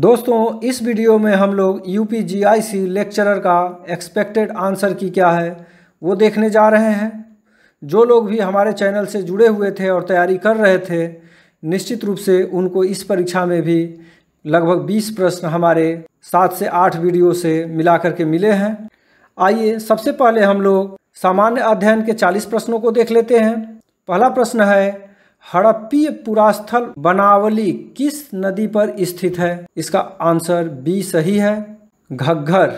दोस्तों इस वीडियो में हम लोग U P G I C lecturer का एक्सपेक्टेड आंसर की क्या है वो देखने जा रहे हैं जो लोग भी हमारे चैनल से जुड़े हुए थे और तैयारी कर रहे थे निश्चित रूप से उनको इस परीक्षा में भी लगभग 20 प्रश्न हमारे सात से आठ वीडियो से मिला करके मिले हैं आइए सबसे पहले हम लोग सामान्य अध्ययन के 40 प्रश्नों को देख लेते हैं पहला प्रश्न है हड़प्पीय पुरास्थल बनावली किस नदी पर स्थित है इसका आंसर बी सही है घग्घर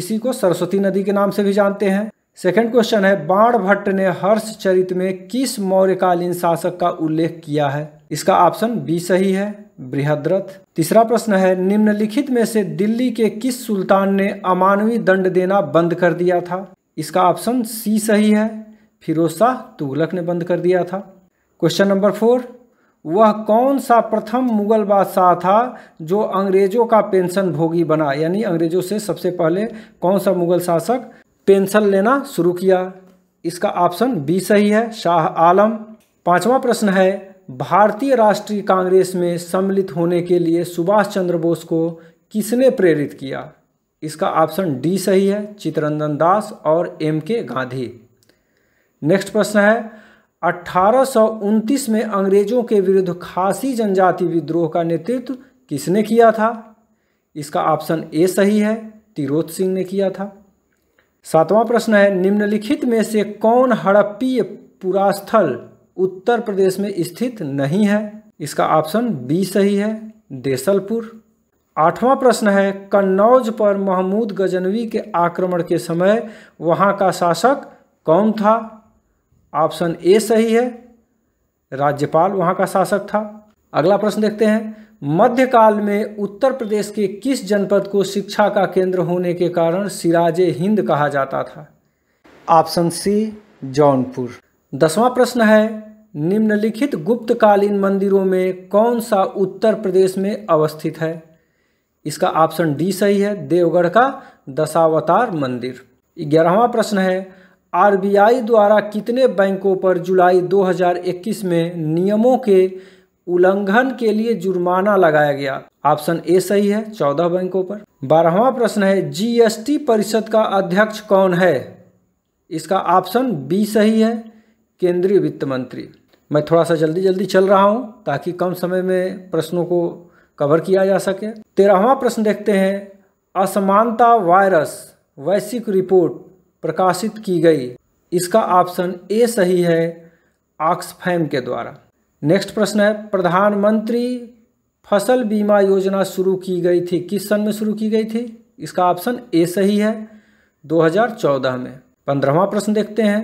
इसी को सरस्वती नदी के नाम से भी जानते हैं सेकंड क्वेश्चन है बाण भट्ट ने हर्ष चरित में किस मौर्यकालीन शासक का उल्लेख किया है इसका ऑप्शन बी सही है बृहद्रथ तीसरा प्रश्न है निम्नलिखित में से दिल्ली के किस सुल्तान ने अमानवीय दंड देना बंद कर दिया था इसका ऑप्शन सी सही है फिरोज शाह तुगलक ने बंद कर दिया था क्वेश्चन नंबर फोर वह कौन सा प्रथम मुगल बादशाह था जो अंग्रेजों का पेंशन भोगी बना यानी अंग्रेजों से सबसे पहले कौन सा मुगल शासक पेंशन लेना शुरू किया इसका ऑप्शन बी सही है शाह आलम पांचवा प्रश्न है भारतीय राष्ट्रीय कांग्रेस में सम्मिलित होने के लिए सुभाष चंद्र बोस को किसने प्रेरित किया इसका ऑप्शन डी सही है चित्ररंजन दास और एम के गांधी नेक्स्ट प्रश्न है अट्ठारह में अंग्रेजों के विरुद्ध खासी जनजाति विद्रोह का नेतृत्व किसने किया था इसका ऑप्शन ए सही है तिरोत सिंह ने किया था सातवां प्रश्न है निम्नलिखित में से कौन हड़प्पीय पुरास्थल उत्तर प्रदेश में स्थित नहीं है इसका ऑप्शन बी सही है देसलपुर आठवां प्रश्न है कन्नौज पर महमूद गजनवी के आक्रमण के समय वहाँ का शासक कौन था ऑप्शन ए सही है राज्यपाल वहाँ का शासक था अगला प्रश्न देखते हैं मध्यकाल में उत्तर प्रदेश के किस जनपद को शिक्षा का केंद्र होने के कारण सिराज हिंद कहा जाता था ऑप्शन सी जौनपुर दसवां प्रश्न है निम्नलिखित गुप्तकालीन मंदिरों में कौन सा उत्तर प्रदेश में अवस्थित है इसका ऑप्शन डी सही है देवगढ़ का दशावतार मंदिर ग्यारहवा प्रश्न है आरबीआई द्वारा कितने बैंकों पर जुलाई 2021 में नियमों के उल्लंघन के लिए जुर्माना लगाया गया ऑप्शन ए सही है चौदह बैंकों पर बारहवा प्रश्न है जीएसटी परिषद का अध्यक्ष कौन है इसका ऑप्शन बी सही है केंद्रीय वित्त मंत्री मैं थोड़ा सा जल्दी जल्दी चल रहा हूँ ताकि कम समय में प्रश्नों को कवर किया जा सके तेरहवा प्रश्न देखते हैं असमानता वायरस वैश्विक रिपोर्ट प्रकाशित की गई इसका ऑप्शन ए सही है ऑक्सफैम के द्वारा नेक्स्ट प्रश्न है प्रधानमंत्री फसल बीमा योजना शुरू की गई थी किस सन में शुरू की गई थी इसका ऑप्शन ए सही है 2014 में पंद्रहवा प्रश्न देखते हैं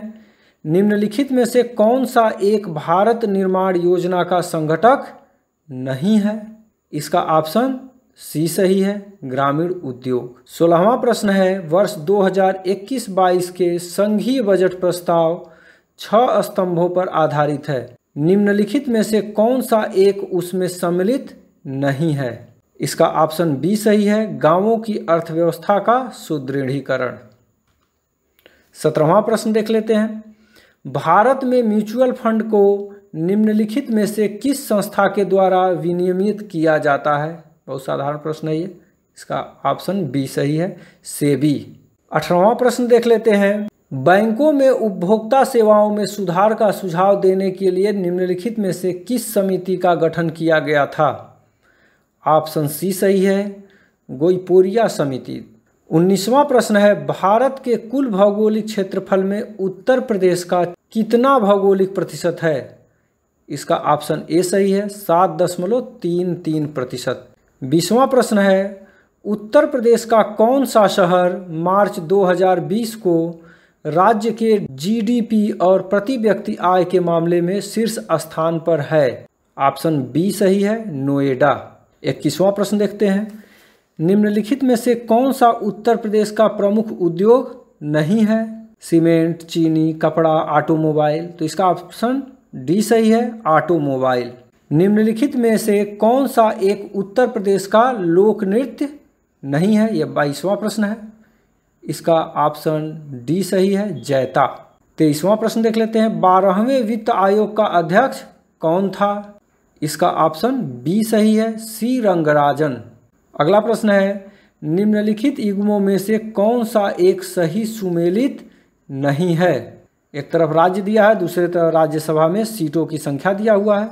निम्नलिखित में से कौन सा एक भारत निर्माण योजना का संगठक नहीं है इसका ऑप्शन सी सही है ग्रामीण उद्योग सोलहवा प्रश्न है वर्ष 2021-22 के संघीय बजट प्रस्ताव छह स्तंभों पर आधारित है निम्नलिखित में से कौन सा एक उसमें सम्मिलित नहीं है इसका ऑप्शन बी सही है गांवों की अर्थव्यवस्था का सुदृढ़ीकरण सत्रहवा प्रश्न देख लेते हैं भारत में म्यूचुअल फंड को निम्नलिखित में से किस संस्था के द्वारा विनियमित किया जाता है बहुत साधारण प्रश्न है ये इसका ऑप्शन बी सही है सेबी अठारहवा प्रश्न देख लेते हैं बैंकों में उपभोक्ता सेवाओं में सुधार का सुझाव देने के लिए निम्नलिखित में से किस समिति का गठन किया गया था ऑप्शन सी सही है गोईपोरिया समिति उन्नीसवां प्रश्न है भारत के कुल भौगोलिक क्षेत्रफल में उत्तर प्रदेश का कितना भौगोलिक प्रतिशत है इसका ऑप्शन ए सही है सात दशमलव तीन तीन प्रतिशत बीसवा प्रश्न है उत्तर प्रदेश का कौन सा शहर मार्च 2020 को राज्य के जीडीपी और प्रति व्यक्ति आय के मामले में शीर्ष स्थान पर है ऑप्शन बी सही है नोएडा इक्कीसवां प्रश्न देखते हैं निम्नलिखित में से कौन सा उत्तर प्रदेश का प्रमुख उद्योग नहीं है सीमेंट चीनी कपड़ा ऑटोमोबाइल तो इसका ऑप्शन डी सही है ऑटोमोबाइल निम्नलिखित में से कौन सा एक उत्तर प्रदेश का लोक नृत्य नहीं है यह बाईसवां प्रश्न है इसका ऑप्शन डी सही है जैता तेईसवां प्रश्न देख लेते हैं बारहवें वित्त आयोग का अध्यक्ष कौन था इसका ऑप्शन बी सही है सी रंगराजन अगला प्रश्न है निम्नलिखित युग्मों में से कौन सा एक सही सुमेलित नहीं है एक तरफ राज्य दिया है दूसरे तरफ राज्यसभा में सीटों की संख्या दिया हुआ है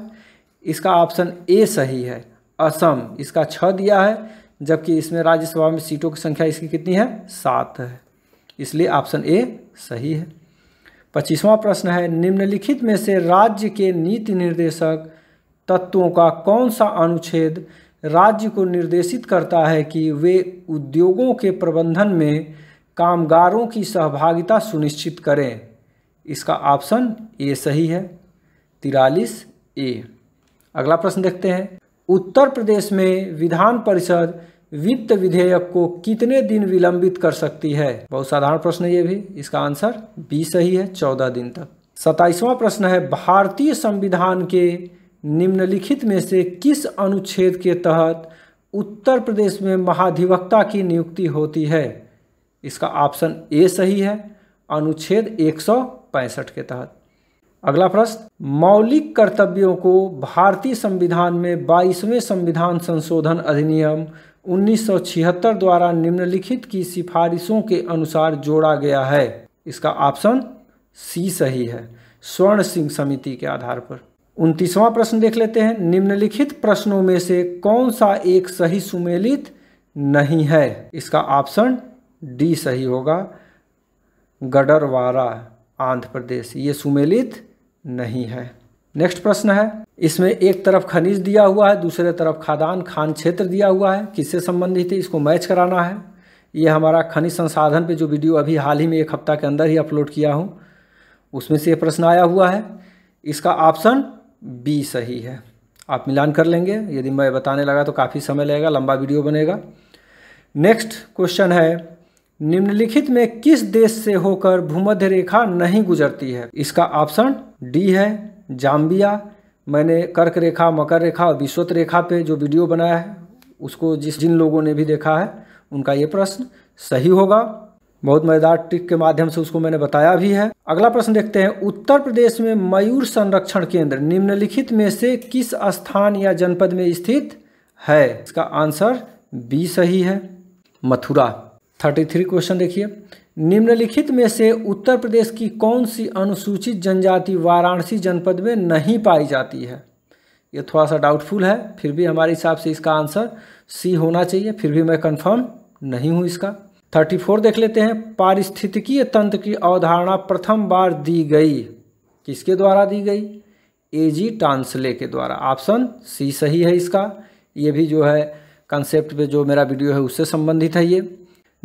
इसका ऑप्शन ए सही है असम इसका छः दिया है जबकि इसमें राज्यसभा में सीटों की संख्या इसकी कितनी है सात है इसलिए ऑप्शन ए सही है पच्चीसवां प्रश्न है निम्नलिखित में से राज्य के नीति निर्देशक तत्वों का कौन सा अनुच्छेद राज्य को निर्देशित करता है कि वे उद्योगों के प्रबंधन में कामगारों की सहभागिता सुनिश्चित करें इसका ऑप्शन ए सही है तिरालीस ए अगला प्रश्न देखते हैं उत्तर प्रदेश में विधान परिषद वित्त विधेयक को कितने दिन विलंबित कर सकती है बहुत साधारण प्रश्न ये भी इसका आंसर बी सही है चौदह दिन तक सताइसवां प्रश्न है भारतीय संविधान के निम्नलिखित में से किस अनुच्छेद के तहत उत्तर प्रदेश में महाधिवक्ता की नियुक्ति होती है इसका ऑप्शन ए सही है अनुच्छेद एक के तहत अगला प्रश्न मौलिक कर्तव्यों को भारतीय संविधान में 22वें संविधान संशोधन अधिनियम 1976 द्वारा निम्नलिखित की सिफारिशों के अनुसार जोड़ा गया है इसका ऑप्शन सी सही है स्वर्ण सिंह समिति के आधार पर उनतीसवां प्रश्न देख लेते हैं निम्नलिखित प्रश्नों में से कौन सा एक सही सुमेलित नहीं है इसका ऑप्शन डी सही होगा गडरवारा आंध्र प्रदेश ये सुमेलित नहीं है नेक्स्ट प्रश्न है इसमें एक तरफ खनिज दिया हुआ है दूसरे तरफ खादान खान क्षेत्र दिया हुआ है किससे संबंधित है इसको मैच कराना है ये हमारा खनिज संसाधन पे जो वीडियो अभी हाल ही में एक हफ्ता के अंदर ही अपलोड किया हूँ उसमें से ये प्रश्न आया हुआ है इसका ऑप्शन बी सही है आप मिलान कर लेंगे यदि मैं बताने लगा तो काफ़ी समय लगेगा लंबा वीडियो बनेगा नेक्स्ट क्वेश्चन है निम्नलिखित में किस देश से होकर भूमध्य रेखा नहीं गुजरती है इसका ऑप्शन डी है जाम्बिया मैंने कर्क रेखा मकर रेखा और विश्वत रेखा पे जो वीडियो बनाया है उसको जिस जिन लोगों ने भी देखा है उनका ये प्रश्न सही होगा बहुत मज़ेदार ट्रिक के माध्यम से उसको मैंने बताया भी है अगला प्रश्न देखते हैं उत्तर प्रदेश में मयूर संरक्षण केंद्र निम्नलिखित में से किस स्थान या जनपद में स्थित है इसका आंसर बी सही है मथुरा थर्टी थ्री क्वेश्चन देखिए निम्नलिखित में से उत्तर प्रदेश की कौन सी अनुसूचित जनजाति वाराणसी जनपद में नहीं पाई जाती है ये थोड़ा सा डाउटफुल है फिर भी हमारे हिसाब से इसका आंसर सी होना चाहिए फिर भी मैं कंफर्म नहीं हूँ इसका थर्टी फोर देख लेते हैं पारिस्थितिकीय तंत्र की अवधारणा प्रथम बार दी गई किसके द्वारा दी गई ए जी टांसले के द्वारा ऑप्शन सी सही है इसका ये भी जो है कंसेप्ट पे जो मेरा वीडियो है उससे संबंधित है ये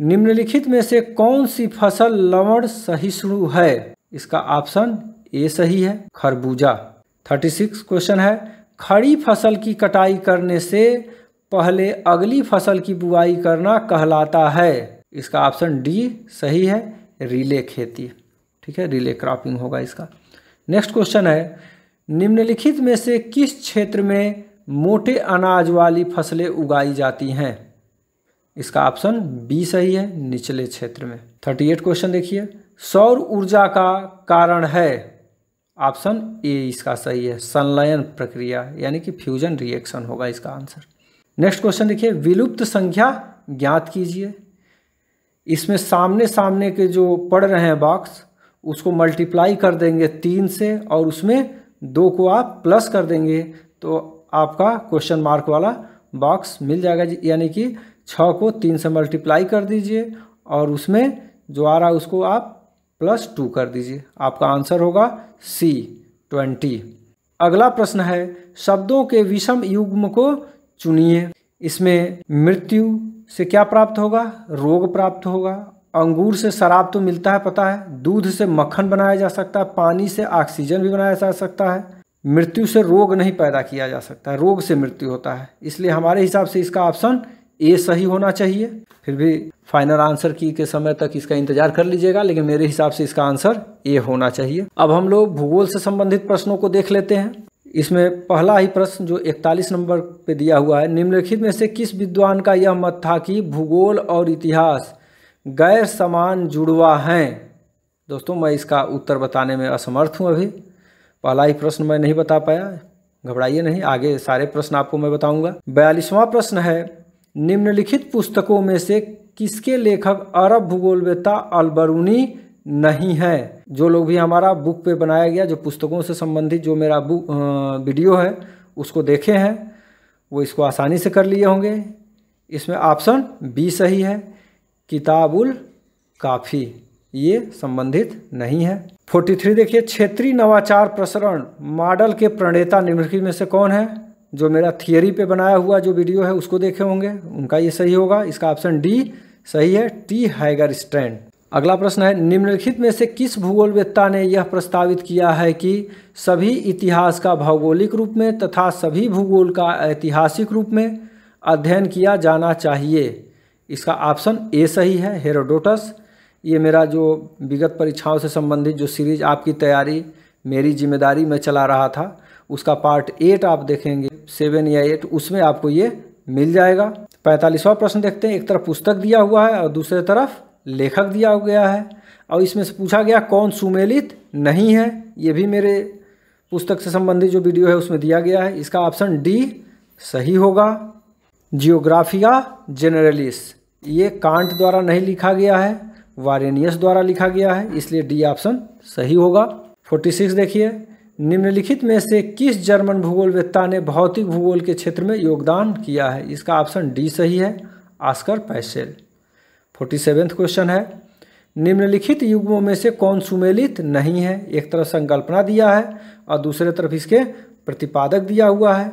निम्नलिखित में से कौन सी फसल लवण सहिष्णु है इसका ऑप्शन ए सही है खरबूजा थर्टी सिक्स क्वेश्चन है खड़ी फसल की कटाई करने से पहले अगली फसल की बुआई करना कहलाता है इसका ऑप्शन डी सही है रिले खेती ठीक है रिले क्रॉपिंग होगा इसका नेक्स्ट क्वेश्चन है निम्नलिखित में से किस क्षेत्र में मोटे अनाज वाली फसलें उगाई जाती हैं इसका ऑप्शन बी सही है निचले क्षेत्र में थर्टी एट क्वेश्चन देखिए सौर ऊर्जा का कारण है ऑप्शन ए इसका सही है संलयन प्रक्रिया यानी कि फ्यूजन रिएक्शन होगा इसका आंसर नेक्स्ट क्वेश्चन देखिए विलुप्त संख्या ज्ञात कीजिए इसमें सामने सामने के जो पढ़ रहे हैं बॉक्स उसको मल्टीप्लाई कर देंगे तीन से और उसमें दो को आप प्लस कर देंगे तो आपका क्वेश्चन मार्क वाला बॉक्स मिल जाएगा यानी कि छः को तीन से मल्टीप्लाई कर दीजिए और उसमें जो आ रहा है उसको आप प्लस टू कर दीजिए आपका आंसर होगा सी ट्वेंटी अगला प्रश्न है शब्दों के विषम युग्म को चुनिए इसमें मृत्यु से क्या प्राप्त होगा रोग प्राप्त होगा अंगूर से शराब तो मिलता है पता है दूध से मक्खन बनाया जा सकता है पानी से ऑक्सीजन भी बनाया जा सकता है मृत्यु से रोग नहीं पैदा किया जा सकता है रोग से मृत्यु होता है इसलिए हमारे हिसाब से इसका ऑप्शन ए सही होना चाहिए फिर भी फाइनल आंसर की के समय तक इसका इंतजार कर लीजिएगा लेकिन मेरे हिसाब से इसका आंसर ए होना चाहिए अब हम लोग भूगोल से संबंधित प्रश्नों को देख लेते हैं इसमें पहला ही प्रश्न जो 41 नंबर पे दिया हुआ है निम्नलिखित में से किस विद्वान का यह मत था कि भूगोल और इतिहास गैर समान जुड़वा हैं दोस्तों मैं इसका उत्तर बताने में असमर्थ हूँ अभी पहला ही प्रश्न मैं नहीं बता पाया घबराइए नहीं आगे सारे प्रश्न आपको मैं बताऊंगा बयालीसवां प्रश्न है निम्नलिखित पुस्तकों में से किसके लेखक अरब भूगोलवेता अलबरूनी नहीं है जो लोग भी हमारा बुक पे बनाया गया जो पुस्तकों से संबंधित जो मेरा बुक वीडियो है उसको देखे हैं वो इसको आसानी से कर लिए होंगे इसमें ऑप्शन बी सही है किताबुल काफ़ी ये संबंधित नहीं है 43 देखिए क्षेत्रीय नवाचार प्रसरण मॉडल के प्रणेता निम्नलिखित में से कौन है जो मेरा थियोरी पे बनाया हुआ जो वीडियो है उसको देखे होंगे उनका ये सही होगा इसका ऑप्शन डी सही है टी हाइगर स्टैंड अगला प्रश्न है निम्नलिखित में से किस भूगोलवेत्ता ने यह प्रस्तावित किया है कि सभी इतिहास का भौगोलिक रूप में तथा सभी भूगोल का ऐतिहासिक रूप में अध्ययन किया जाना चाहिए इसका ऑप्शन ए सही है हेरोडोटस ये मेरा जो विगत परीक्षाओं से संबंधित जो सीरीज आपकी तैयारी मेरी जिम्मेदारी में चला रहा था उसका पार्ट एट आप देखेंगे सेवन या एट उसमें आपको ये मिल जाएगा पैंतालीसवा प्रश्न देखते हैं एक तरफ पुस्तक दिया हुआ है और दूसरे तरफ लेखक दिया गया है और इसमें से पूछा गया कौन सुमेलित नहीं है ये भी मेरे पुस्तक से संबंधित जो वीडियो है उसमें दिया गया है इसका ऑप्शन डी सही होगा जियोग्राफिया जेनरलिस ये कांट द्वारा नहीं लिखा गया है वारेनियस द्वारा लिखा गया है इसलिए डी ऑप्शन सही होगा 46 देखिए निम्नलिखित में से किस जर्मन भूगोलवेत्ता ने भौतिक भूगोल के क्षेत्र में योगदान किया है इसका ऑप्शन डी सही है Oscar Peschel forty seventh question है निम्नलिखित युग्मों में से कौन सुमेलित नहीं है एक तरफ संकल्पना दिया है और दूसरे तरफ इसके प्रतिपादक दिया हुआ है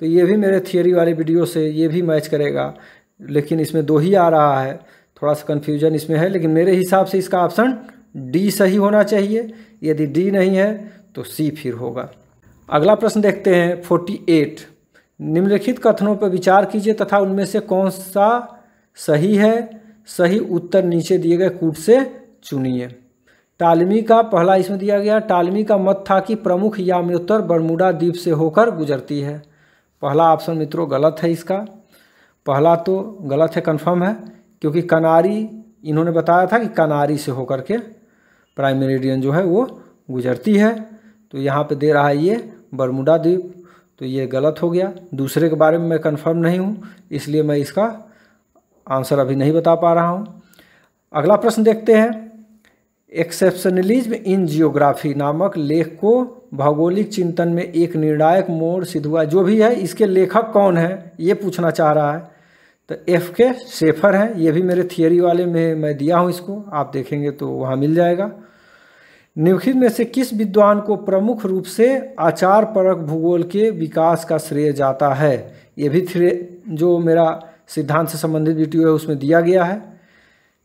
तो ये भी मेरे थियोरी वाले वीडियो से ये भी मैच करेगा लेकिन इसमें दो ही आ रहा है थोड़ा सा कन्फ्यूजन इसमें है लेकिन मेरे हिसाब से इसका ऑप्शन डी सही होना चाहिए यदि डी नहीं है तो सी फिर होगा अगला प्रश्न देखते हैं फोर्टी एट निम्नलिखित कथनों पर विचार कीजिए तथा उनमें से कौन सा सही है सही उत्तर नीचे दिए गए कूट से चुनिए टालमी का पहला इसमें दिया गया टालमी का मत था कि प्रमुख याम्योत्तर बरमुडा द्वीप से होकर गुजरती है पहला ऑप्शन मित्रों गलत है इसका पहला तो गलत है कन्फर्म है क्योंकि कनारी इन्होंने बताया था कि कनारी से होकर के प्राइम जो है वो गुजरती है तो यहाँ पे दे रहा है ये बरमुडा द्वीप तो ये गलत हो गया दूसरे के बारे में मैं कंफर्म नहीं हूँ इसलिए मैं इसका आंसर अभी नहीं बता पा रहा हूँ अगला प्रश्न देखते हैं एक्सेप्शनलिज्म इन जियोग्राफी नामक लेख को भौगोलिक चिंतन में एक निर्णायक मोड़ सिद्ध हुआ जो भी है इसके लेखक कौन है ये पूछना चाह रहा है तो एफ के शेफर हैं ये भी मेरे थियोरी वाले में मैं दिया हूँ इसको आप देखेंगे तो वहाँ मिल जाएगा निम्नलिखित में से किस विद्वान को प्रमुख रूप से आचार परक भूगोल के विकास का श्रेय जाता है ये भी थ्रे जो मेरा सिद्धांत से संबंधित वीडियो है उसमें दिया गया है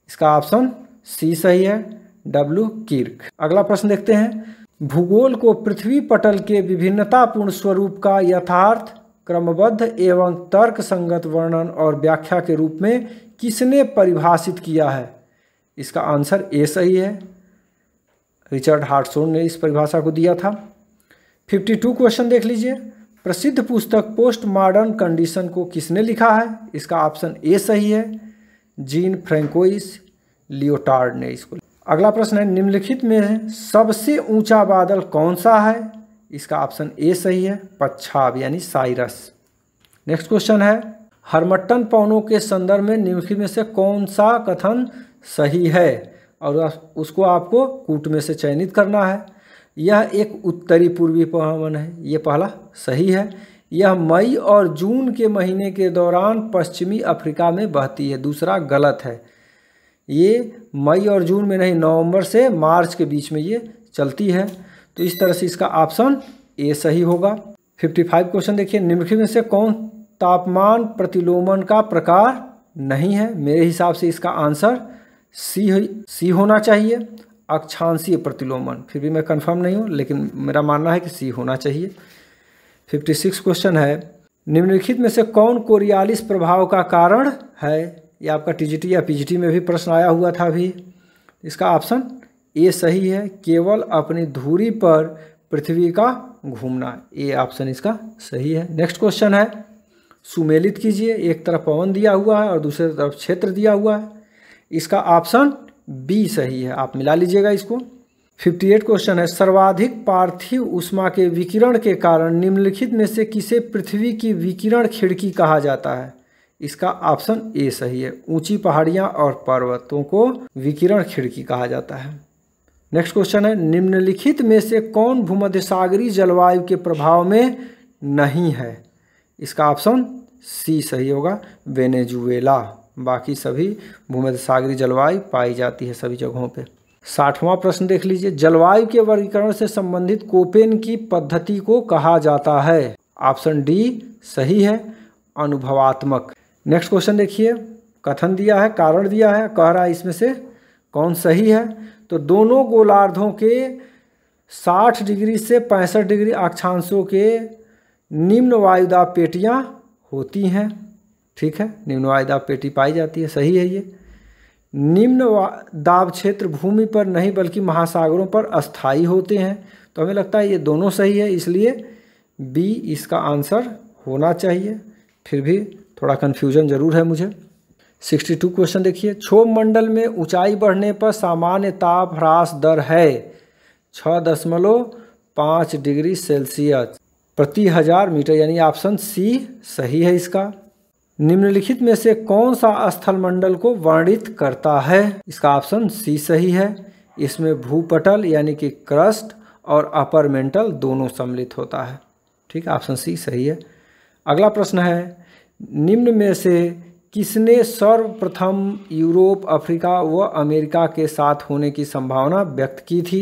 इसका ऑप्शन सी सही है डब्ल्यू किर्क अगला प्रश्न देखते हैं भूगोल को पृथ्वी पटल के विभिन्नतापूर्ण स्वरूप का यथार्थ क्रमबद्ध एवं तर्क संगत वर्णन और व्याख्या के रूप में किसने परिभाषित किया है इसका आंसर ए सही है रिचर्ड हार्टसोन ने इस परिभाषा को दिया था 52 क्वेश्चन देख लीजिए प्रसिद्ध पुस्तक पोस्ट मॉडर्न कंडीशन को किसने लिखा है इसका ऑप्शन ए सही है जीन फ्रेंकोइस लियोटार्ड ने इसको अगला प्रश्न है निम्नलिखित में है सबसे ऊंचा बादल कौन सा है इसका ऑप्शन ए सही है पच्छाब यानी साइरस नेक्स्ट क्वेश्चन है हरमट्टन पौनों के संदर्भ में निम्नलिखित में से कौन सा कथन सही है और उसको आपको कूट में से चयनित करना है यह एक उत्तरी पूर्वी पवन है ये पहला सही है यह मई और जून के महीने के दौरान पश्चिमी अफ्रीका में बहती है दूसरा गलत है ये मई और जून में नहीं नवंबर से मार्च के बीच में ये चलती है तो इस तरह से इसका ऑप्शन ए सही होगा 55 क्वेश्चन देखिए निम्नलिखित में से कौन तापमान प्रतिलोमन का प्रकार नहीं है मेरे हिसाब से इसका आंसर सी सी होना चाहिए अक्षांशीय प्रतिलोमन फिर भी मैं कंफर्म नहीं हूँ लेकिन मेरा मानना है कि सी होना चाहिए फिफ्टी सिक्स क्वेश्चन है निम्नलिखित में से कौन कोरियालिस प्रभाव का कारण है ये आपका टीजीटी या पीजीटी में भी प्रश्न आया हुआ था अभी इसका ऑप्शन ए सही है केवल अपनी धूरी पर पृथ्वी का घूमना ये ऑप्शन इसका सही है नेक्स्ट क्वेश्चन है सुमेलित कीजिए एक तरफ पवन दिया हुआ है और दूसरी तरफ क्षेत्र दिया हुआ है इसका ऑप्शन बी सही है आप मिला लीजिएगा इसको 58 क्वेश्चन है सर्वाधिक पार्थिव उष्मा के विकिरण के कारण निम्नलिखित में से किसे पृथ्वी की विकिरण खिड़की कहा जाता है इसका ऑप्शन ए सही है ऊंची पहाड़ियां और पर्वतों को विकिरण खिड़की कहा जाता है नेक्स्ट क्वेश्चन है निम्नलिखित में से कौन भूमध्य सागरी जलवायु के प्रभाव में नहीं है इसका ऑप्शन सी सही होगा वेनेजुएला बाकी सभी भूमध्य सागरी जलवायु पाई जाती है सभी जगहों पे साठवां प्रश्न देख लीजिए जलवायु के वर्गीकरण से संबंधित कोपेन की पद्धति को कहा जाता है ऑप्शन डी सही है अनुभवात्मक नेक्स्ट क्वेश्चन देखिए कथन दिया है कारण दिया है कह रहा है इसमें से कौन सही है तो दोनों गोलार्धों के 60 डिग्री से पैंसठ डिग्री अक्षांशों के निम्न वायुदा पेटियाँ होती हैं ठीक है निम्न वायु दाब पेटी पाई जाती है सही है ये निम्न दाब क्षेत्र भूमि पर नहीं बल्कि महासागरों पर अस्थाई होते हैं तो हमें लगता है ये दोनों सही है इसलिए बी इसका आंसर होना चाहिए फिर भी थोड़ा कन्फ्यूजन जरूर है मुझे 62 क्वेश्चन देखिए क्षोभ मंडल में ऊंचाई बढ़ने पर सामान्य ताप ह्रास दर है छः दशमलव पाँच डिग्री सेल्सियस प्रति हज़ार मीटर यानी ऑप्शन सी सही है इसका निम्नलिखित में से कौन सा स्थल मंडल को वर्णित करता है इसका ऑप्शन सी सही है इसमें भूपटल यानी कि क्रस्ट और अपर मेंटल दोनों सम्मिलित होता है ठीक है ऑप्शन सी सही है अगला प्रश्न है निम्न में से किसने सर्वप्रथम यूरोप अफ्रीका व अमेरिका के साथ होने की संभावना व्यक्त की थी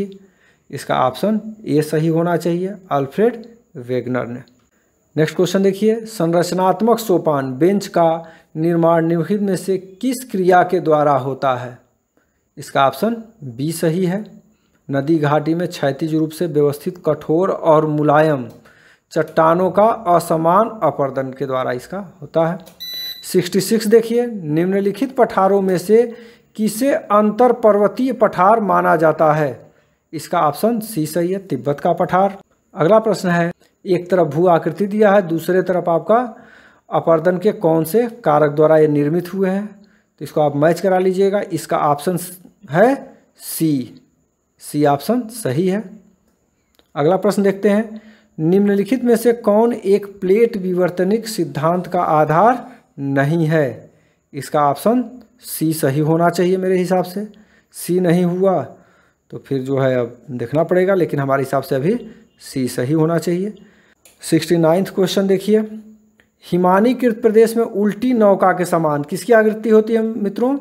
इसका ऑप्शन ए सही होना चाहिए अल्फ्रेड वेगनर ने नेक्स्ट क्वेश्चन देखिए संरचनात्मक सोपान बेंच का निर्माण निम्नलिखित में से किस क्रिया के द्वारा होता है इसका ऑप्शन बी सही है नदी घाटी में क्षैतिज रूप से व्यवस्थित कठोर और मुलायम चट्टानों का असमान अपर्दन के द्वारा इसका होता है 66 देखिए निम्नलिखित पठारों में से किसे अंतर पर्वतीय पठार माना जाता है इसका ऑप्शन सी सही है तिब्बत का पठार अगला प्रश्न है एक तरफ भू आकृति दिया है दूसरे तरफ आपका अपर्दन के कौन से कारक द्वारा ये निर्मित हुए हैं तो इसको आप मैच करा लीजिएगा इसका ऑप्शन है सी सी ऑप्शन सही है अगला प्रश्न देखते हैं निम्नलिखित में से कौन एक प्लेट विवर्तनिक सिद्धांत का आधार नहीं है इसका ऑप्शन सी सही होना चाहिए मेरे हिसाब से सी नहीं हुआ तो फिर जो है अब देखना पड़ेगा लेकिन हमारे हिसाब से अभी सी सही होना चाहिए सिक्सटी नाइन्थ क्वेश्चन देखिए हिमानी कृत प्रदेश में उल्टी नौका के समान किसकी आकृति होती है मित्रों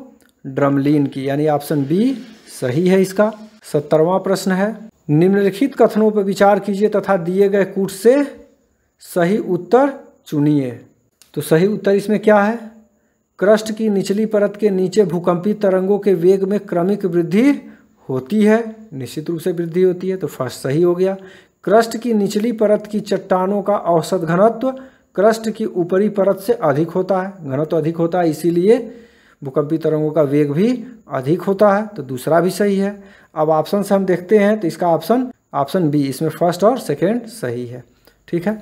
ड्रमलीन की यानी ऑप्शन बी सही है इसका सत्तरवा प्रश्न है निम्नलिखित कथनों पर विचार कीजिए तथा दिए गए कूट से सही उत्तर चुनिए तो सही उत्तर इसमें क्या है क्रस्ट की निचली परत के नीचे भूकंपी तरंगों के वेग में क्रमिक वृद्धि होती है निश्चित रूप से वृद्धि होती है तो फर्स्ट सही हो गया क्रस्ट की निचली परत की चट्टानों का औसत घनत्व क्रस्ट की ऊपरी परत से अधिक होता है घनत्व अधिक होता है इसीलिए भूकंपी तरंगों का वेग भी अधिक होता है तो दूसरा भी सही है अब ऑप्शन से हम देखते हैं तो इसका ऑप्शन ऑप्शन बी इसमें फर्स्ट और सेकेंड सही है ठीक है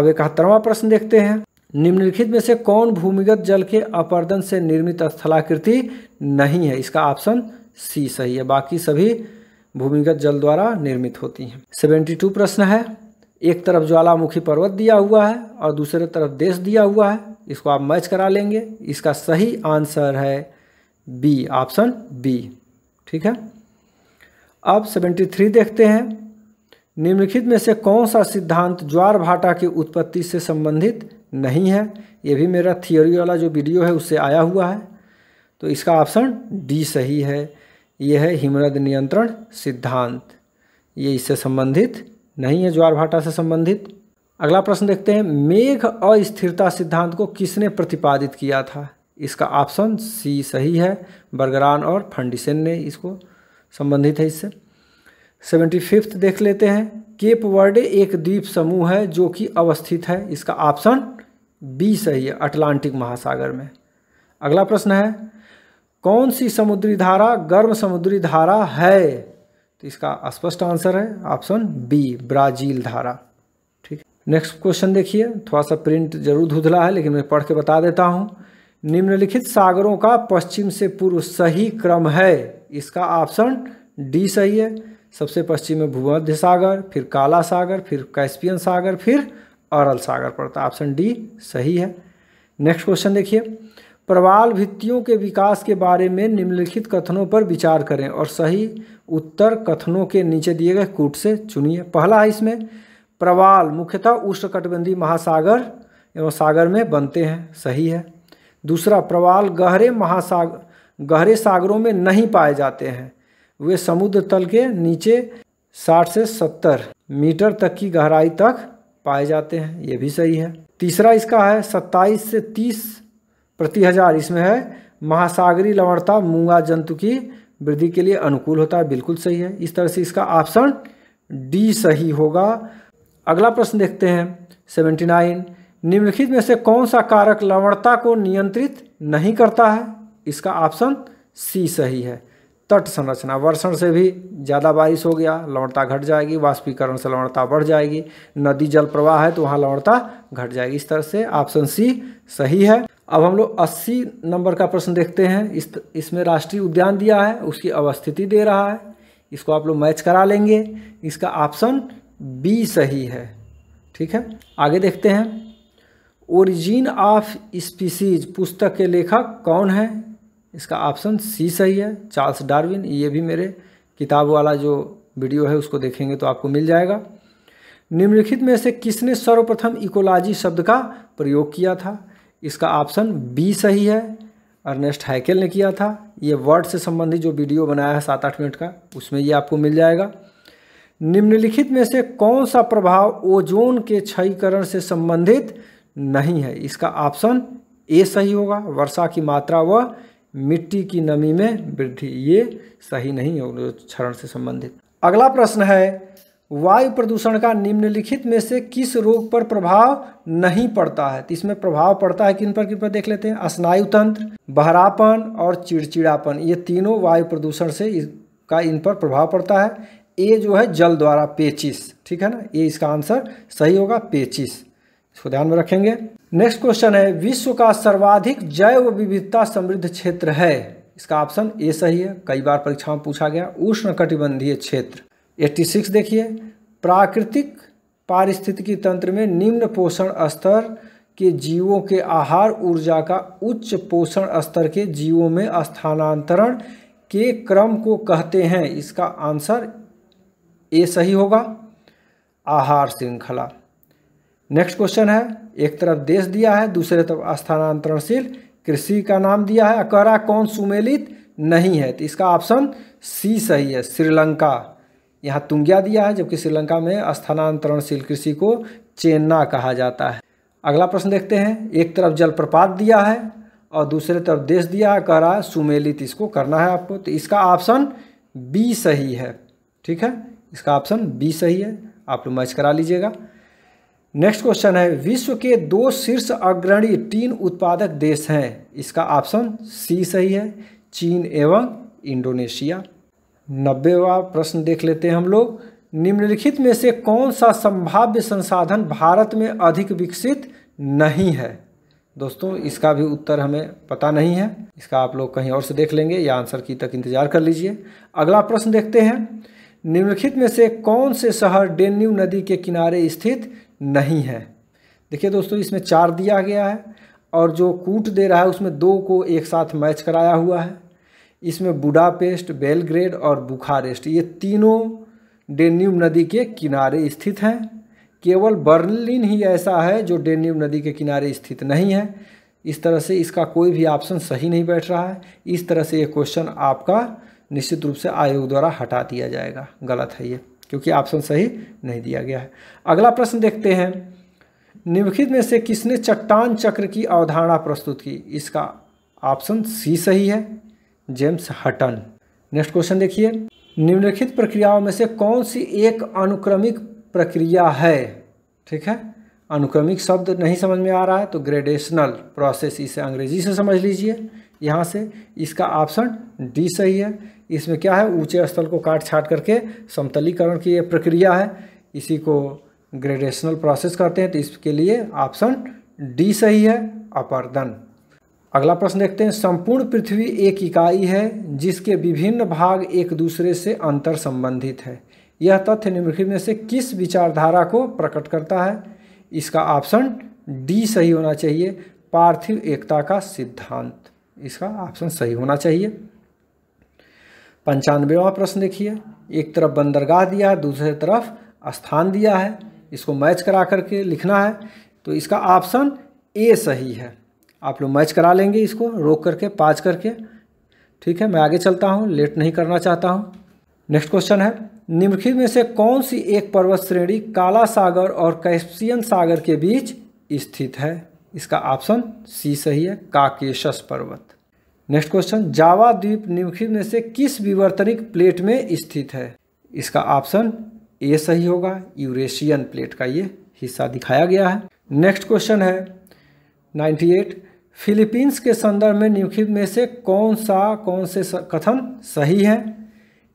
अब इकहत्तरवा प्रश्न देखते हैं निम्नलिखित में से कौन भूमिगत जल के अपर्दन से निर्मित स्थलाकृति नहीं है इसका ऑप्शन सी सही है बाकी सभी भूमिगत जल द्वारा निर्मित होती हैं सेवेंटी टू प्रश्न है एक तरफ ज्वालामुखी पर्वत दिया हुआ है और दूसरे तरफ देश दिया हुआ है इसको आप मैच करा लेंगे इसका सही आंसर है बी ऑप्शन बी ठीक है अब सेवेंटी थ्री देखते हैं निम्नलिखित में से कौन सा सिद्धांत ज्वार भाटा की उत्पत्ति से संबंधित नहीं है ये भी मेरा थियोरी वाला जो वीडियो है उससे आया हुआ है तो इसका ऑप्शन डी सही है यह है हिमरद नियंत्रण सिद्धांत ये इससे संबंधित नहीं है ज्वार से संबंधित अगला प्रश्न देखते हैं मेघ अस्थिरता सिद्धांत को किसने प्रतिपादित किया था इसका ऑप्शन सी सही है बरगरान और फंडिसन ने इसको संबंधित है इससे सेवेंटी फिफ्थ देख लेते हैं केप वर्डे एक द्वीप समूह है जो कि अवस्थित है इसका ऑप्शन बी सही है अटलांटिक महासागर में अगला प्रश्न है कौन सी समुद्री धारा गर्म समुद्री धारा है तो इसका स्पष्ट आंसर है ऑप्शन बी ब्राजील धारा ठीक नेक्स्ट क्वेश्चन देखिए थोड़ा सा प्रिंट जरूर धुधला है लेकिन मैं पढ़ के बता देता हूँ निम्नलिखित सागरों का पश्चिम से पूर्व सही क्रम है इसका ऑप्शन डी सही है सबसे पश्चिम में भूमध्य सागर फिर काला सागर फिर कैस्पियन सागर फिर अरल सागर पड़ता है ऑप्शन डी सही है नेक्स्ट क्वेश्चन देखिए प्रवाल भित्तियों के विकास के बारे में निम्नलिखित कथनों पर विचार करें और सही उत्तर कथनों के नीचे दिए गए कूट से चुनिए पहला है इसमें प्रवाल मुख्यतः उष्णकटिबंधीय महासागर एवं सागर में बनते हैं सही है दूसरा प्रवाल गहरे महासागर गहरे सागरों में नहीं पाए जाते हैं वे समुद्र तल के नीचे 60 से 70 मीटर तक की गहराई तक पाए जाते हैं ये भी सही है तीसरा इसका है 27 से प्रति हजार इसमें है महासागरी लवणता मूंगा जंतु की वृद्धि के लिए अनुकूल होता है बिल्कुल सही है इस तरह से इसका ऑप्शन डी सही होगा अगला प्रश्न देखते हैं सेवेंटी नाइन निम्नलिखित में से कौन सा कारक लवणता को नियंत्रित नहीं करता है इसका ऑप्शन सी सही है तट संरचना वर्षण से भी ज़्यादा बारिश हो गया लवणता घट जाएगी वाष्पीकरण से लवणता बढ़ जाएगी नदी जल प्रवाह है तो वहाँ लवणता घट जाएगी इस तरह से ऑप्शन सी सही है अब हम लोग अस्सी नंबर का प्रश्न देखते हैं इस इसमें राष्ट्रीय उद्यान दिया है उसकी अवस्थिति दे रहा है इसको आप लोग मैच करा लेंगे इसका ऑप्शन बी सही है ठीक है आगे देखते हैं ओरिजिन ऑफ स्पीसीज पुस्तक के लेखक कौन है इसका ऑप्शन सी सही है चार्ल्स डार्विन ये भी मेरे किताब वाला जो वीडियो है उसको देखेंगे तो आपको मिल जाएगा निम्नलिखित में से किसने सर्वप्रथम इकोलॉजी शब्द का प्रयोग किया था इसका ऑप्शन बी सही है अर्नेस्ट हैकेल ने किया था ये वर्ड से संबंधित जो वीडियो बनाया है सात आठ मिनट का उसमें ये आपको मिल जाएगा निम्नलिखित में से कौन सा प्रभाव ओजोन के क्षयीकरण से संबंधित नहीं है इसका ऑप्शन ए सही होगा वर्षा की मात्रा व मिट्टी की नमी में वृद्धि ये सही नहीं है क्षरण से संबंधित अगला प्रश्न है वायु प्रदूषण का निम्नलिखित में से किस रोग पर प्रभाव नहीं पड़ता है तो इसमें प्रभाव पड़ता है किन पर किन पर देख लेते हैं स्नायु तंत्र बहरापन और चिड़चिड़ापन ये तीनों वायु प्रदूषण से का इन पर प्रभाव पड़ता है ए जो है जल द्वारा पेचिस ठीक है ना ये इसका आंसर सही होगा पेचिस इसको ध्यान में रखेंगे नेक्स्ट क्वेश्चन है विश्व का सर्वाधिक जैव विविधता समृद्ध क्षेत्र है इसका ऑप्शन ए सही है कई बार परीक्षाओं में पूछा गया उष्ण कटिबंधीय क्षेत्र एट्टी सिक्स देखिए प्राकृतिक पारिस्थितिकी तंत्र में निम्न पोषण स्तर के जीवों के आहार ऊर्जा का उच्च पोषण स्तर के जीवों में स्थानांतरण के क्रम को कहते हैं इसका आंसर ए सही होगा आहार श्रृंखला नेक्स्ट क्वेश्चन है एक तरफ देश दिया है दूसरे तरफ स्थानांतरणशील कृषि का नाम दिया है कह रहा कौन सुमेलित नहीं है तो इसका ऑप्शन सी सही है श्रीलंका यहाँ तुंग्या दिया है जबकि श्रीलंका में स्थानांतरणशील कृषि को चेन्ना कहा जाता है अगला प्रश्न देखते हैं एक तरफ जलप्रपात दिया है और दूसरे तरफ देश दिया है कह रहा है सुमेलित इसको करना है आपको तो इसका ऑप्शन बी सही है ठीक है इसका ऑप्शन बी सही है आप लोग मैच करा लीजिएगा नेक्स्ट क्वेश्चन है विश्व के दो शीर्ष अग्रणी तीन उत्पादक देश हैं इसका ऑप्शन सी सही है चीन एवं इंडोनेशिया नब्बेवा प्रश्न देख लेते हैं हम लोग निम्नलिखित में से कौन सा संभाव्य संसाधन भारत में अधिक विकसित नहीं है दोस्तों इसका भी उत्तर हमें पता नहीं है इसका आप लोग कहीं और से देख लेंगे या आंसर की तक इंतजार कर लीजिए अगला प्रश्न देखते हैं निम्नलिखित में से कौन से शहर डेन्यू नदी के किनारे स्थित नहीं है देखिए दोस्तों इसमें चार दिया गया है और जो कूट दे रहा है उसमें दो को एक साथ मैच कराया हुआ है इसमें बुडापेस्ट बेलग्रेड और बुखारेस्ट ये तीनों डेन्यूब नदी के किनारे स्थित हैं केवल बर्लिन ही ऐसा है जो डेन्यूब नदी के किनारे स्थित नहीं है इस तरह से इसका कोई भी ऑप्शन सही नहीं बैठ रहा है इस तरह से ये क्वेश्चन आपका निश्चित रूप से आयोग द्वारा हटा दिया जाएगा गलत है ये क्योंकि ऑप्शन सही नहीं दिया गया है अगला प्रश्न देखते हैं निम्नलिखित में से किसने चट्टान चक्र की अवधारणा प्रस्तुत की इसका ऑप्शन सी सही है जेम्स हटन नेक्स्ट क्वेश्चन देखिए निम्नलिखित प्रक्रियाओं में से कौन सी एक अनुक्रमिक प्रक्रिया है ठीक है अनुक्रमिक शब्द नहीं समझ में आ रहा है तो ग्रेडेशनल प्रोसेस इसे अंग्रेजी से समझ लीजिए यहाँ से इसका ऑप्शन डी सही है इसमें क्या है ऊंचे स्थल को काट छाट करके समतलीकरण की यह प्रक्रिया है इसी को ग्रेडेशनल प्रोसेस करते हैं तो इसके लिए ऑप्शन डी सही है अपर्दन अगला प्रश्न देखते हैं संपूर्ण पृथ्वी एक इकाई है जिसके विभिन्न भाग एक दूसरे से अंतर संबंधित है यह तथ्य निम्नलिखित में से किस विचारधारा को प्रकट करता है इसका ऑप्शन डी सही होना चाहिए पार्थिव एकता का सिद्धांत इसका ऑप्शन सही होना चाहिए पंचानवेवा प्रश्न देखिए एक तरफ बंदरगाह दिया है दूसरे तरफ स्थान दिया है इसको मैच करा करके लिखना है तो इसका ऑप्शन ए सही है आप लोग मैच करा लेंगे इसको रोक करके पाँच करके ठीक है मैं आगे चलता हूँ लेट नहीं करना चाहता हूँ नेक्स्ट क्वेश्चन है निम्नलिखित में से कौन सी एक पर्वत श्रेणी काला सागर और कैप्सियन सागर के बीच स्थित है इसका ऑप्शन सी सही है काकेशस पर्वत नेक्स्ट क्वेश्चन जावा द्वीप निम्नलिखित में से किस विवर्तनिक प्लेट में स्थित है इसका ऑप्शन ए सही होगा यूरेशियन प्लेट का ये हिस्सा दिखाया गया है नेक्स्ट क्वेश्चन है 98 फिलीपींस के संदर्भ में निम्नलिखित में से कौन सा कौन से कथन सही है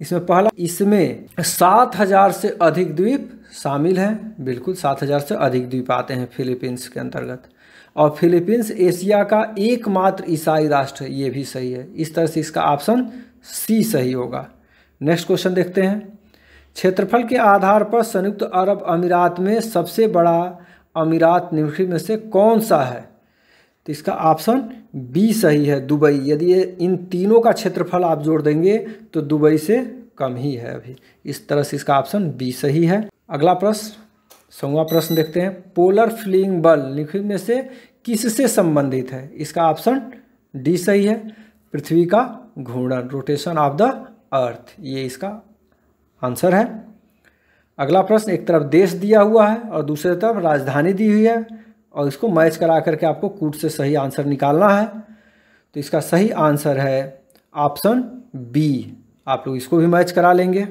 इसमें पहला इसमें सात हजार से अधिक द्वीप शामिल हैं बिल्कुल सात हजार से अधिक द्वीप आते हैं फिलीपींस के अंतर्गत और फिलीपींस एशिया का एकमात्र ईसाई राष्ट्र है ये भी सही है इस तरह से इसका ऑप्शन सी सही होगा नेक्स्ट क्वेश्चन देखते हैं क्षेत्रफल के आधार पर संयुक्त अरब अमीरात में सबसे बड़ा अमीरात निम्नलिखित में से कौन सा है तो इसका ऑप्शन बी सही है दुबई यदि ये इन तीनों का क्षेत्रफल आप जोड़ देंगे तो दुबई से कम ही है अभी इस तरह से इसका ऑप्शन बी सही है अगला प्रश्न सौवा प्रश्न देखते हैं पोलर फ्लिंग बल निम्नलिखित में से किससे संबंधित है इसका ऑप्शन डी सही है पृथ्वी का घूर्णन रोटेशन ऑफ द अर्थ ये इसका आंसर है अगला प्रश्न एक तरफ देश दिया हुआ है और दूसरी तरफ राजधानी दी हुई है और इसको मैच करा करके आपको कूट से सही आंसर निकालना है तो इसका सही आंसर है ऑप्शन बी आप लोग इसको भी मैच करा लेंगे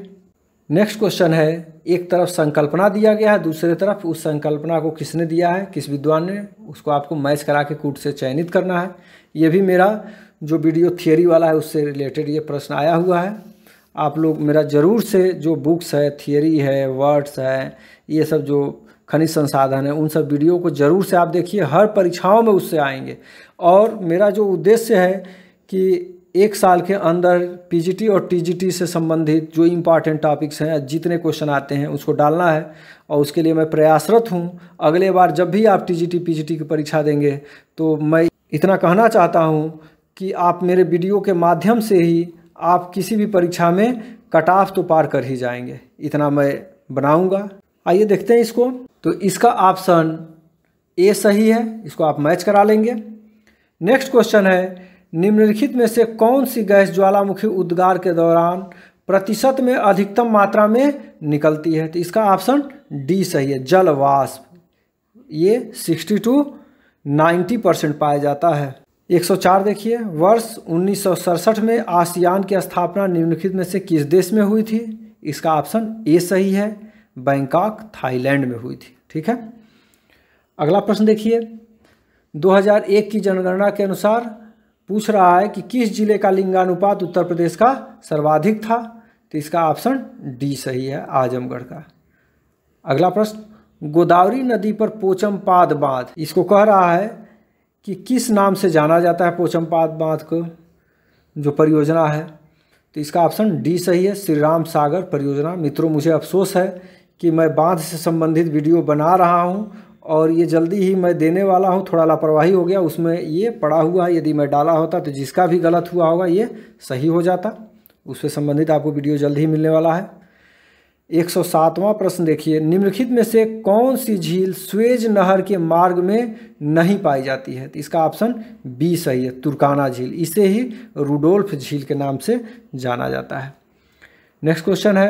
नेक्स्ट क्वेश्चन है एक तरफ संकल्पना दिया गया है दूसरे तरफ उस संकल्पना को किसने दिया है किस विद्वान ने उसको आपको मैच करा के कूट से चयनित करना है ये भी मेरा जो वीडियो थियोरी वाला है उससे रिलेटेड ये प्रश्न आया हुआ है आप लोग मेरा ज़रूर से जो बुक्स है थियोरी है वर्ड्स है ये सब जो खनिज संसाधन है उन सब वीडियो को ज़रूर से आप देखिए हर परीक्षाओं में उससे आएंगे और मेरा जो उद्देश्य है कि एक साल के अंदर पीजीटी और टीजीटी से संबंधित जो इम्पॉर्टेंट टॉपिक्स हैं जितने क्वेश्चन आते हैं उसको डालना है और उसके लिए मैं प्रयासरत हूँ अगले बार जब भी आप टीजीटी पीजीटी की परीक्षा देंगे तो मैं इतना कहना चाहता हूँ कि आप मेरे वीडियो के माध्यम से ही आप किसी भी परीक्षा में कटाफ तो पार कर ही जाएंगे इतना मैं बनाऊँगा आइए देखते हैं इसको तो इसका ऑप्शन ए सही है इसको आप मैच करा लेंगे नेक्स्ट क्वेश्चन है निम्नलिखित में से कौन सी गैस ज्वालामुखी उद्गार के दौरान प्रतिशत में अधिकतम मात्रा में निकलती है तो इसका ऑप्शन डी सही है जलवाष्प ये सिक्सटी टू नाइन्टी परसेंट पाया जाता है 104 देखिए वर्ष उन्नीस में आसियान की स्थापना निम्नलिखित में से किस देश में हुई थी इसका ऑप्शन ए सही है बैंकॉक थाईलैंड में हुई थी ठीक है अगला प्रश्न देखिए 2001 की जनगणना के अनुसार पूछ रहा है कि किस जिले का लिंगानुपात उत्तर प्रदेश का सर्वाधिक था तो इसका ऑप्शन डी सही है आजमगढ़ का अगला प्रश्न गोदावरी नदी पर पोचमपाद बांध इसको कह रहा है कि किस नाम से जाना जाता है पोचमपाद बांध को जो परियोजना है तो इसका ऑप्शन डी सही है श्री राम सागर परियोजना मित्रों मुझे अफसोस है कि मैं बांध से संबंधित वीडियो बना रहा हूँ और ये जल्दी ही मैं देने वाला हूँ थोड़ा लापरवाही हो गया उसमें ये पड़ा हुआ है यदि मैं डाला होता तो जिसका भी गलत हुआ होगा ये सही हो जाता उससे संबंधित आपको वीडियो जल्द ही मिलने वाला है एक सौ प्रश्न देखिए निम्नलिखित में से कौन सी झील स्वेज नहर के मार्ग में नहीं पाई जाती है तो इसका ऑप्शन बी सही है तुर्काना झील इसे ही रूडोल्फ झील के नाम से जाना जाता है नेक्स्ट क्वेश्चन है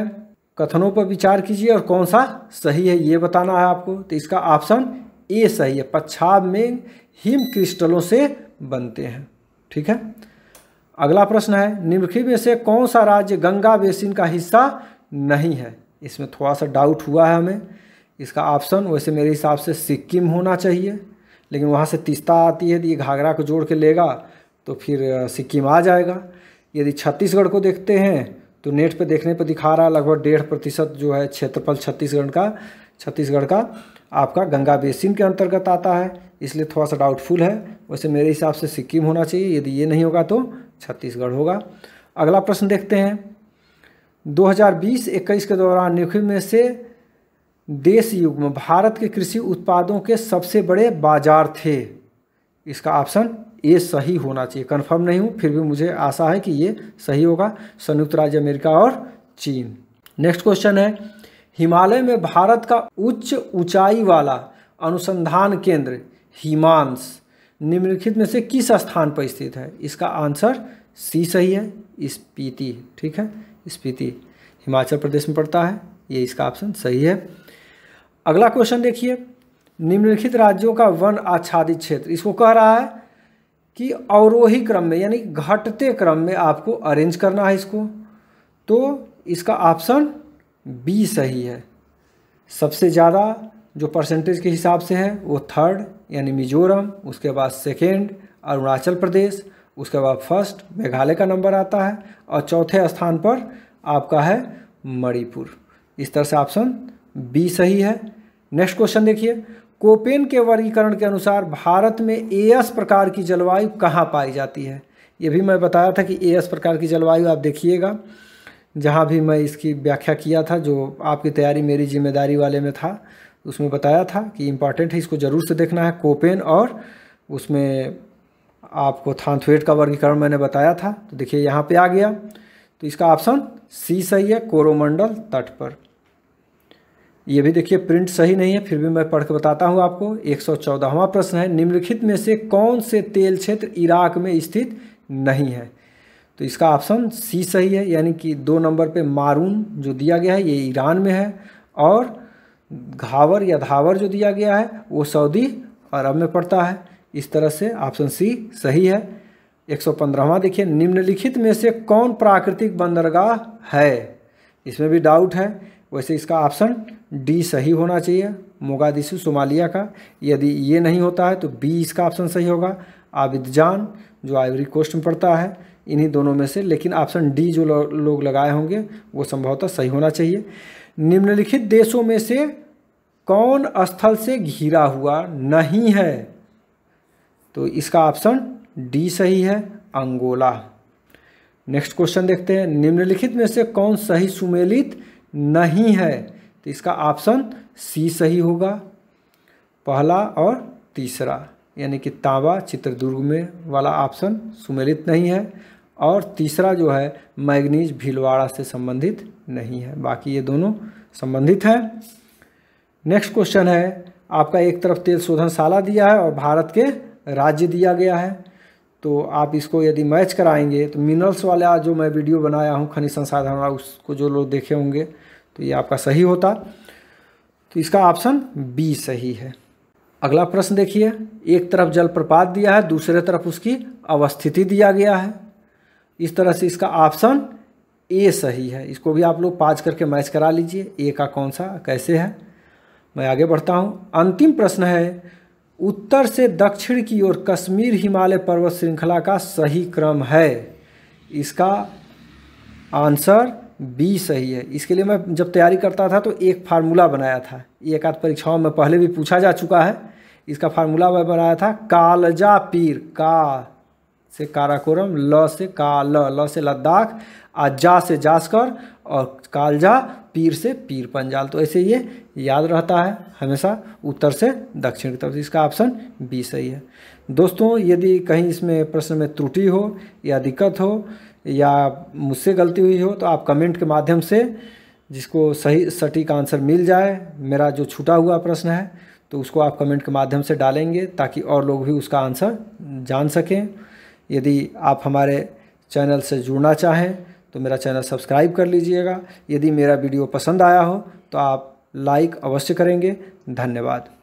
कथनों पर विचार कीजिए और कौन सा सही है ये बताना है आपको तो इसका ऑप्शन ए सही है पच्छाब में हिम क्रिस्टलों से बनते हैं ठीक है अगला प्रश्न है निम्नलिखित में से कौन सा राज्य गंगा बेसिन का हिस्सा नहीं है इसमें थोड़ा सा डाउट हुआ है हमें इसका ऑप्शन वैसे मेरे हिसाब से सिक्किम होना चाहिए लेकिन वहाँ से तीस्ता आती है तो ये घाघरा को जोड़ के लेगा तो फिर सिक्किम आ जाएगा यदि छत्तीसगढ़ को देखते हैं तो नेट पे देखने पे दिखा रहा है लगभग डेढ़ प्रतिशत जो है क्षेत्रफल छत्तीसगढ़ का छत्तीसगढ़ का आपका गंगा बेसिन के अंतर्गत आता है इसलिए थोड़ा सा डाउटफुल है वैसे मेरे हिसाब से सिक्किम होना चाहिए यदि ये नहीं होगा तो छत्तीसगढ़ होगा अगला प्रश्न देखते हैं 2020-21 के दौरान निम्नलिखित में से देश युग में भारत के कृषि उत्पादों के सबसे बड़े बाजार थे इसका ऑप्शन ये सही होना चाहिए कन्फर्म नहीं हूँ फिर भी मुझे आशा है कि ये सही होगा संयुक्त राज्य अमेरिका और चीन नेक्स्ट क्वेश्चन है हिमालय में भारत का उच्च ऊंचाई वाला अनुसंधान केंद्र हिमांश निम्नलिखित में से किस स्थान पर स्थित है इसका आंसर सी सही है स्पीति ठीक है स्पीति हिमाचल प्रदेश में पड़ता है ये इसका ऑप्शन सही है अगला क्वेश्चन देखिए निम्नलिखित राज्यों का वन आच्छादित क्षेत्र इसको कह रहा है कि अवरोही क्रम में यानी घटते क्रम में आपको अरेंज करना है इसको तो इसका ऑप्शन बी सही है सबसे ज़्यादा जो परसेंटेज के हिसाब से है वो थर्ड यानी मिजोरम उसके बाद सेकेंड अरुणाचल प्रदेश उसके बाद फर्स्ट मेघालय का नंबर आता है और चौथे स्थान पर आपका है मणिपुर इस तरह से ऑप्शन बी सही है नेक्स्ट क्वेश्चन देखिए कोपेन के वर्गीकरण के अनुसार भारत में एएस प्रकार की जलवायु कहाँ पाई जाती है ये भी मैं बताया था कि एएस प्रकार की जलवायु आप देखिएगा जहाँ भी मैं इसकी व्याख्या किया था जो आपकी तैयारी मेरी जिम्मेदारी वाले में था उसमें बताया था कि इम्पॉर्टेंट है इसको ज़रूर से देखना है कोपेन और उसमें आपको थानथवेट का वर्गीकरण मैंने बताया था तो देखिए यहाँ पर आ गया तो इसका ऑप्शन सी सही है कोरोमंडल तट पर ये भी देखिए प्रिंट सही नहीं है फिर भी मैं पढ़ के बताता हूँ आपको एक सौ प्रश्न है निम्नलिखित में से कौन से तेल क्षेत्र इराक में स्थित नहीं है तो इसका ऑप्शन सी सही है यानी कि दो नंबर पे मारून जो दिया गया है ये ईरान में है और घावर या धावर जो दिया गया है वो सऊदी अरब में पड़ता है इस तरह से ऑप्शन सी सही है एक सौ पंद्रहवा देखिए निम्नलिखित में से कौन प्राकृतिक बंदरगाह है इसमें भी डाउट है वैसे इसका ऑप्शन डी सही होना चाहिए मोगादिशु सोमालिया का यदि ये नहीं होता है तो बी इसका ऑप्शन सही होगा आबिदजान जो आइवरी कोस्ट में पड़ता है इन्हीं दोनों में से लेकिन ऑप्शन डी जो लोग लगाए होंगे वो संभवतः सही होना चाहिए निम्नलिखित देशों में से कौन स्थल से घिरा हुआ नहीं है तो इसका ऑप्शन डी सही है अंगोला नेक्स्ट क्वेश्चन देखते हैं निम्नलिखित में से कौन सही सुमेलित नहीं है तो इसका ऑप्शन सी सही होगा पहला और तीसरा यानी कि तांबा चित्रदुर्ग में वाला ऑप्शन सुमेलित नहीं है और तीसरा जो है मैग्नीज भीलवाड़ा से संबंधित नहीं है बाकी ये दोनों संबंधित हैं नेक्स्ट क्वेश्चन है आपका एक तरफ तेल शोधनशाला दिया है और भारत के राज्य दिया गया है तो आप इसको यदि मैच कराएंगे तो मिनरल्स वाला जो मैं वीडियो बनाया हूँ खनिज संसाधन वाला उसको जो लोग देखे होंगे तो ये आपका सही होता तो इसका ऑप्शन बी सही है अगला प्रश्न देखिए एक तरफ जलप्रपात दिया है दूसरे तरफ उसकी अवस्थिति दिया गया है इस तरह से इसका ऑप्शन ए सही है इसको भी आप लोग पाँच करके मैच करा लीजिए ए का कौन सा कैसे है मैं आगे बढ़ता हूँ अंतिम प्रश्न है उत्तर से दक्षिण की ओर कश्मीर हिमालय पर्वत श्रृंखला का सही क्रम है इसका आंसर बी सही है इसके लिए मैं जब तैयारी करता था तो एक फार्मूला बनाया था एक आध परीक्षाओं में पहले भी पूछा जा चुका है इसका फार्मूला मैं बनाया था कालजा पीर का से काराकोरम ल से काल ल से लद्दाख आ जा से जास्कर और कालजा पीर से पीर पंजाल तो ऐसे ये याद रहता है हमेशा उत्तर से दक्षिण की तरफ तो इसका ऑप्शन बी सही है दोस्तों यदि कहीं इसमें प्रश्न में त्रुटि हो या दिक्कत हो या मुझसे गलती हुई हो तो आप कमेंट के माध्यम से जिसको सही सटीक आंसर मिल जाए मेरा जो छूटा हुआ प्रश्न है तो उसको आप कमेंट के माध्यम से डालेंगे ताकि और लोग भी उसका आंसर जान सकें यदि आप हमारे चैनल से जुड़ना चाहें तो मेरा चैनल सब्सक्राइब कर लीजिएगा यदि मेरा वीडियो पसंद आया हो तो आप लाइक अवश्य करेंगे धन्यवाद